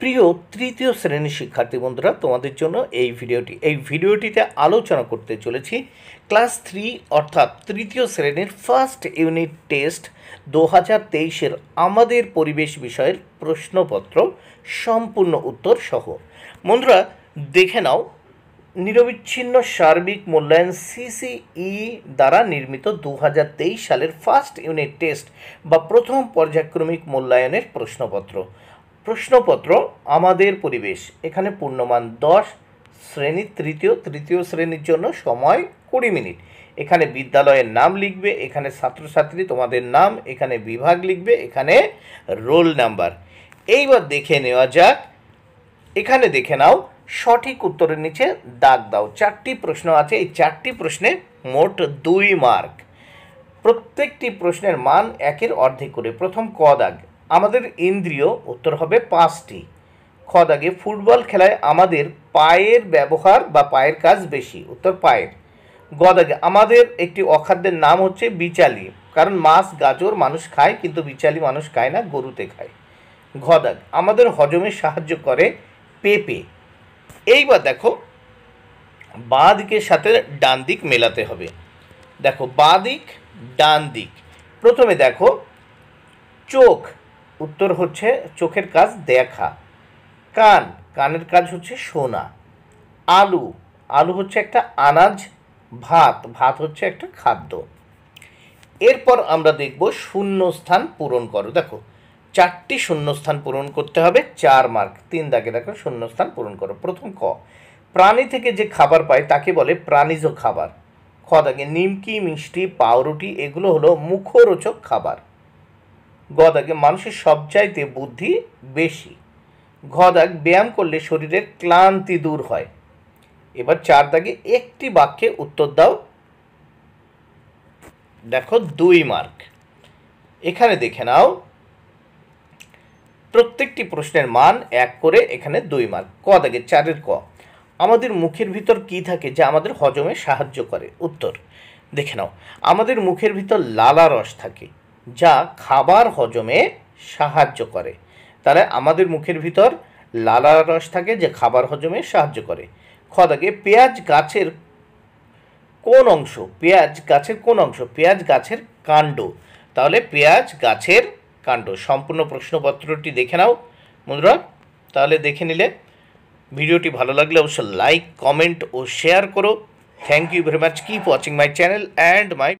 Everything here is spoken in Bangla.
প্রিয় তৃতীয় শ্রেণীর শিক্ষার্থী বন্ধুরা তোমাদের জন্য এই ভিডিওটি এই ভিডিওটিতে আলোচনা করতে চলেছি ক্লাস থ্রি অর্থাৎ তৃতীয় শ্রেণীর ফার্স্ট ইউনিট টেস্ট দু হাজার তেইশের আমাদের পরিবেশ বিষয়ের প্রশ্নপত্র সম্পূর্ণ উত্তর সহ বন্ধুরা দেখে নাও নিরবিচ্ছিন্ন সার্বিক মূল্যায়ন সিসিই দ্বারা নির্মিত দু সালের ফার্স্ট ইউনিট টেস্ট বা প্রথম পর্যায়ক্রমিক মূল্যায়নের প্রশ্নপত্র প্রশ্নপত্র আমাদের পরিবেশ এখানে পূর্ণমান দশ শ্রেণী তৃতীয় তৃতীয় শ্রেণীর জন্য সময় কুড়ি মিনিট এখানে বিদ্যালয়ের নাম লিখবে এখানে ছাত্রছাত্রী তোমাদের নাম এখানে বিভাগ লিখবে এখানে রোল নাম্বার এইবার দেখে নেওয়া যাক এখানে দেখে নাও সঠিক উত্তরের নিচে দাগ দাও চারটি প্রশ্ন আছে এই চারটি প্রশ্নে মোট দুই মার্ক প্রত্যেকটি প্রশ্নের মান একের অর্ধেক করে প্রথম ক দাগ আমাদের ইন্দ্রিয় উত্তর হবে পাঁচটি খ দাগে ফুটবল খেলায় আমাদের পায়ের ব্যবহার বা পায়ের কাজ বেশি উত্তর পায়ের গদাগে আমাদের একটি অখাদ্যের নাম হচ্ছে বিচালি কারণ মাছ গাজর মানুষ খায় কিন্তু বিচালি মানুষ খায় না গরুতে খায় ঘ আমাদের হজমে সাহায্য করে পেঁপে এইবার দেখো বাঁ দিকের সাথে ডান দিক মেলাতে হবে দেখো বাঁ দিক ডান দিক প্রথমে দেখো চোখ উত্তর হচ্ছে চোখের কাজ দেখা কান কানের কাজ হচ্ছে শোনা আলু আলু হচ্ছে একটা আনাজ ভাত ভাত হচ্ছে একটা খাদ্য এরপর আমরা দেখব শূন্যস্থান পূরণ করো দেখো চারটি শূন্যস্থান পূরণ করতে হবে চার মার্ক তিন দাগে দেখো শূন্যস্থান পূরণ করো প্রথম ক প্রাণী থেকে যে খাবার পায় তাকে বলে প্রাণীজ খাবার খ দাগে নিমকি মিষ্টি পাউরুটি এগুলো হলো মুখরোচক খাবার গদাগে মানুষের সবচাইতে বুদ্ধি বেশি ঘদাগ ব্যায়াম করলে শরীরের ক্লান্তি দূর হয় এবার চার দাগে একটি বাক্যে উত্তর দাও দেখো দুই মার্ক এখানে দেখে নাও প্রত্যেকটি প্রশ্নের মান এক করে এখানে দুই মার্ক ক দাগে চারের ক আমাদের মুখের ভিতর কি থাকে যা আমাদের হজমে সাহায্য করে উত্তর দেখে নাও আমাদের মুখের ভিতর লালা রস থাকে যা খাবার হজমে সাহায্য করে তাহলে আমাদের মুখের ভিতর লালার রস থাকে যে খাবার হজমে সাহায্য করে খ থাকে পেঁয়াজ গাছের কোন অংশ পেঁয়াজ গাছের কোন অংশ পেঁয়াজ গাছের কাণ্ড তাহলে পেঁয়াজ গাছের কাণ্ড সম্পূর্ণ প্রশ্নপত্রটি দেখে নাও বন্ধুরা তাহলে দেখে নিলে ভিডিওটি ভালো লাগলে অবশ্যই লাইক কমেন্ট ও শেয়ার করো thank you very much keep watching my channel and my